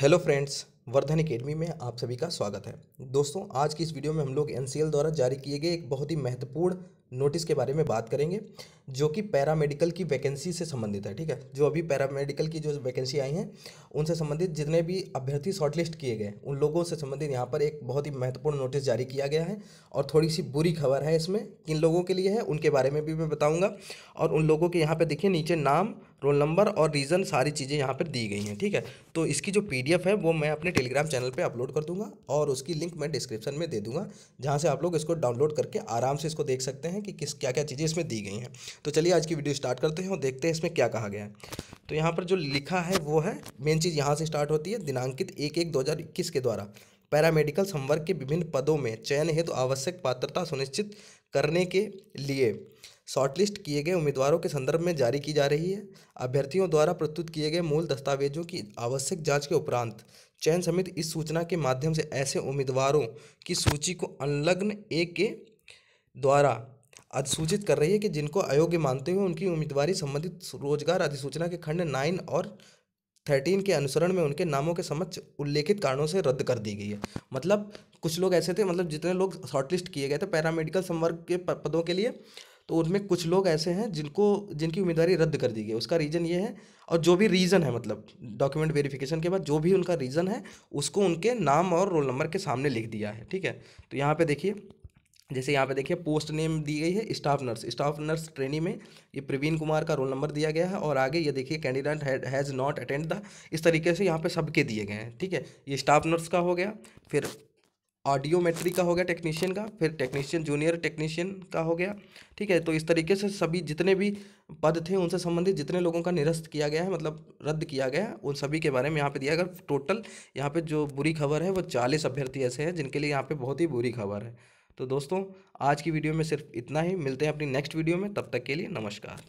hello friends Vardhan academy में आप सभी का स्वागत है दोस्तों आज की इस वीडियो में हम लोग एन द्वारा जारी किए गए एक बहुत ही महत्वपूर्ण नोटिस के बारे में बात करेंगे जो कि पैरामेडिकल की वैकेंसी से संबंधित है ठीक है जो अभी पैरामेडिकल की जो वैकेंसी आई हैं उनसे संबंधित जितने भी अभ्यर्थी शॉर्टलिस्ट किए गए उन लोगों से संबंधित यहाँ पर एक बहुत ही महत्वपूर्ण नोटिस जारी किया गया है और थोड़ी सी बुरी खबर है इसमें किन लोगों के लिए है उनके बारे में भी मैं बताऊँगा और उन लोगों के यहाँ पर देखिए नीचे नाम रोल नंबर और रीज़न सारी चीज़ें यहाँ पर दी गई हैं ठीक है तो इसकी जो पी है वो मैं अपने टेलीग्राम चैनल पर अपलोड कर दूँगा और उसकी लिंक मैं डिस्क्रिप्शन में दे दूँगा जहाँ से आप लोग इसको डाउनलोड करके आराम से इसको देख सकते हैं कि किस क्या क्या चीज़ें इसमें दी गई हैं तो चलिए आज की वीडियो स्टार्ट करते हैं और देखते हैं इसमें क्या कहा गया है तो यहाँ पर जो लिखा है वो है मेन चीज़ यहाँ से स्टार्ट होती है दिनांकित एक एक दो के द्वारा पैरामेडिकल संवर्ग के विभिन्न पदों में चयन हेतु आवश्यक पात्रता सुनिश्चित करने के लिए शॉर्टलिस्ट किए गए उम्मीदवारों के संदर्भ में जारी की जा रही है अभ्यर्थियों द्वारा प्रस्तुत किए गए मूल दस्तावेजों की आवश्यक जांच के उपरांत चयन समिति इस सूचना के माध्यम से ऐसे उम्मीदवारों की सूची को अनलग्न ए के द्वारा अधिसूचित कर रही है कि जिनको अयोग्य मानते हुए उनकी उम्मीदवारी संबंधित रोजगार अधिसूचना के खंड नाइन और थर्टीन के अनुसरण में उनके नामों के समक्ष उल्लेखित कारणों से रद्द कर दी गई है मतलब कुछ लोग ऐसे थे मतलब जितने लोग शॉर्टलिस्ट किए गए थे पैरामेडिकल संवर्ग के पदों के लिए तो उनमें कुछ लोग ऐसे हैं जिनको जिनकी उम्मीदवारी रद्द कर दी गई उसका रीज़न ये है और जो भी रीज़न है मतलब डॉक्यूमेंट वेरिफिकेशन के बाद जो भी उनका रीज़न है उसको उनके नाम और रोल नंबर के सामने लिख दिया है ठीक है तो यहाँ पे देखिए जैसे यहाँ पे देखिए पोस्ट नेम दी गई है staff nurse staff nurse training में ये प्रवीण कुमार का रोल नंबर दिया गया है और आगे ये देखिए candidate has not attend the इस तरीके से यहाँ पे सबके दिए गए हैं ठीक है ये स्टाफ नर्स का हो गया फिर ऑडियोमेट्री का हो गया टेक्नीशियन का फिर टेक्नीशियन जूनियर टेक्नीशियन का हो गया ठीक है तो इस तरीके से सभी जितने भी पद थे उनसे संबंधित जितने लोगों का निरस्त किया गया है मतलब रद्द किया गया है उन सभी के बारे में यहाँ पे दिया गया टोटल यहाँ पे जो बुरी खबर है वो चालीस अभ्यर्थी ऐसे हैं जिनके लिए यहाँ पे बहुत ही बुरी खबर है तो दोस्तों आज की वीडियो में सिर्फ इतना ही मिलते हैं अपनी नेक्स्ट वीडियो में तब तक के लिए नमस्कार